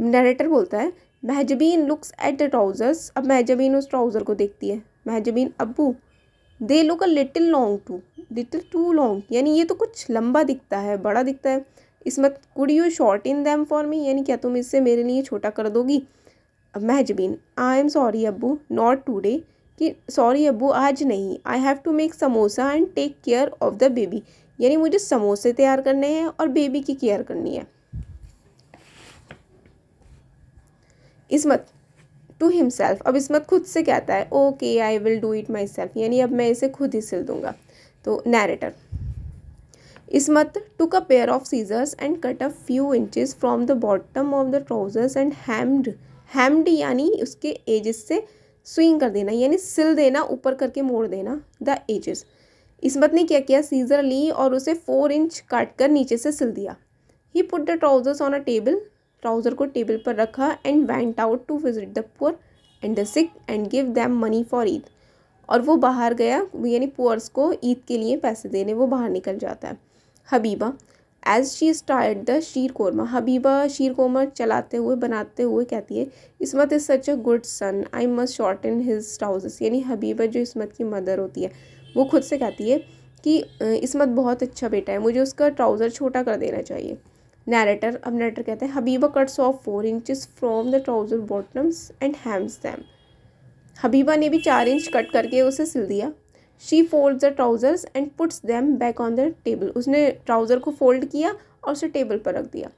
narrator बोलता है Mahjabeen looks at the trousers अब महजबीन उस ट्राउज़र को देखती है Mahjabeen Abu they look a little long too little too long यानी ये तो कुछ लंबा दिखता है बड़ा दिखता है Ismat could you shorten them for me यानी क्या तुम इससे मेरे लिए छोटा कर दोगी अब Mahjabeen I am sorry Abu not today कि सॉरी अबू आज नहीं I have to make samosa and take care of the baby यानी मुझे समोसे तैयार करने हैं और बेबी की केयर करनी है इसमत टू हिमसेल्फ अब इसमत खुद से कहता है okay I will do it myself यानी अब मैं इसे खुद ही सिल दूंगा तो narrator Ismat took a pair of scissors and cut a few inches from the bottom of the trousers and hemmed hemmed यानी उसके एजेस से स्विंग कर देना यानी सिल देना ऊपर करके मोड़ देना द एजेस इसमत ने क्या किया सीजर ली और उसे फोर इंच काट कर नीचे से सिल दिया ही put the trousers on a table trouser को टेबल पर रखा and went out to visit the poor and the sick and give them money for Eid और वो बाहर गया यानी पुअर्स को ईद के लिए पैसे देने वो बाहर निकल जाता है Habiba as she start the sheer khurma Habiba sheer khurma चलाते हुए बनाते हुए कहती है Ismat is such a good son I must shorten his trousers यानी हबीबा जो इसमत की मदर होती है वो खुद से कहती है कि इसमत बहुत अच्छा बेटा है मुझे उसका ट्राउज़र छोटा कर देना चाहिए नरेटर अब नरेटर कहते हैं Habiba cuts off four inches from the trouser bottoms and hems them Habiba ने भी चार इंच कट करके उसे सिल दिया she fold the trousers and puts them back on the table उसने ट्राउज़र को फोल्ड किया और उसे टेबल पर रख दिया